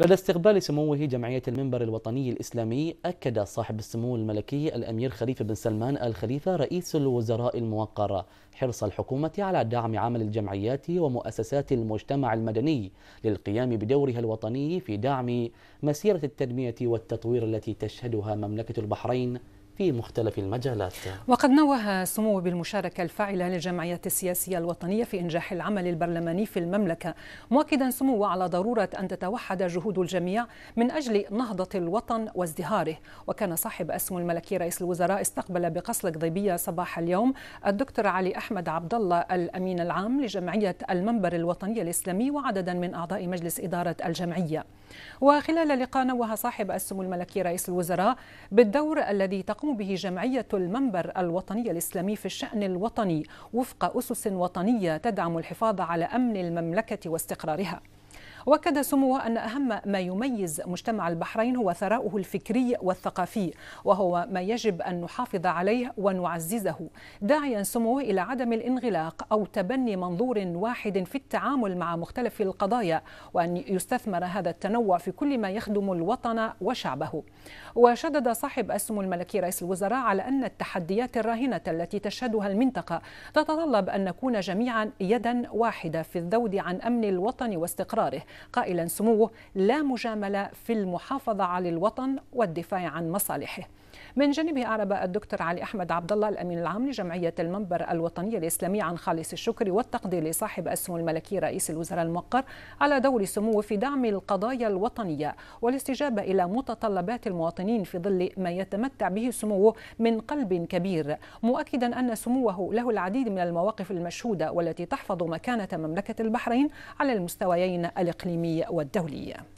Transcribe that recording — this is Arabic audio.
لدى استقبال سموه جمعية المنبر الوطني الإسلامي أكد صاحب السمو الملكي الأمير خليفة بن سلمان الخليفة رئيس الوزراء الموقر حرص الحكومة على دعم عمل الجمعيات ومؤسسات المجتمع المدني للقيام بدورها الوطني في دعم مسيرة التنمية والتطوير التي تشهدها مملكة البحرين في مختلف المجالات وقد نوه سمو بالمشاركة الفاعلة للجمعيات السياسية الوطنية في إنجاح العمل البرلماني في المملكة مؤكدا سموه على ضرورة أن تتوحد جهود الجميع من أجل نهضة الوطن وازدهاره وكان صاحب أسهم الملكي رئيس الوزراء استقبل بقصر القضيبية صباح اليوم الدكتور علي أحمد عبد الله الأمين العام لجمعية المنبر الوطني الإسلامي وعددا من أعضاء مجلس إدارة الجمعية وخلال لقاء نوه صاحب السمو الملكي رئيس الوزراء بالدور الذي تقوم تقوم به جمعية المنبر الوطني الإسلامي في الشأن الوطني وفق أسس وطنية تدعم الحفاظ على أمن المملكة واستقرارها واكد سموه ان اهم ما يميز مجتمع البحرين هو ثراؤه الفكري والثقافي وهو ما يجب ان نحافظ عليه ونعززه داعيا سموه الى عدم الانغلاق او تبني منظور واحد في التعامل مع مختلف القضايا وان يستثمر هذا التنوع في كل ما يخدم الوطن وشعبه وشدد صاحب السمو الملكي رئيس الوزراء على ان التحديات الراهنه التي تشهدها المنطقه تتطلب ان نكون جميعا يدا واحده في الذود عن امن الوطن واستقراره قائلا سموه لا مجامله في المحافظه على الوطن والدفاع عن مصالحه من جانبه أعرب الدكتور علي أحمد عبد الله الأمين العام لجمعية المنبر الوطني الإسلامي عن خالص الشكر والتقدير لصاحب السمو الملكي رئيس الوزراء الموقر على دور سموه في دعم القضايا الوطنية والاستجابة إلى متطلبات المواطنين في ظل ما يتمتع به سموه من قلب كبير مؤكدا أن سموه له العديد من المواقف المشهودة والتي تحفظ مكانة مملكة البحرين على المستويين الإقليمي والدولي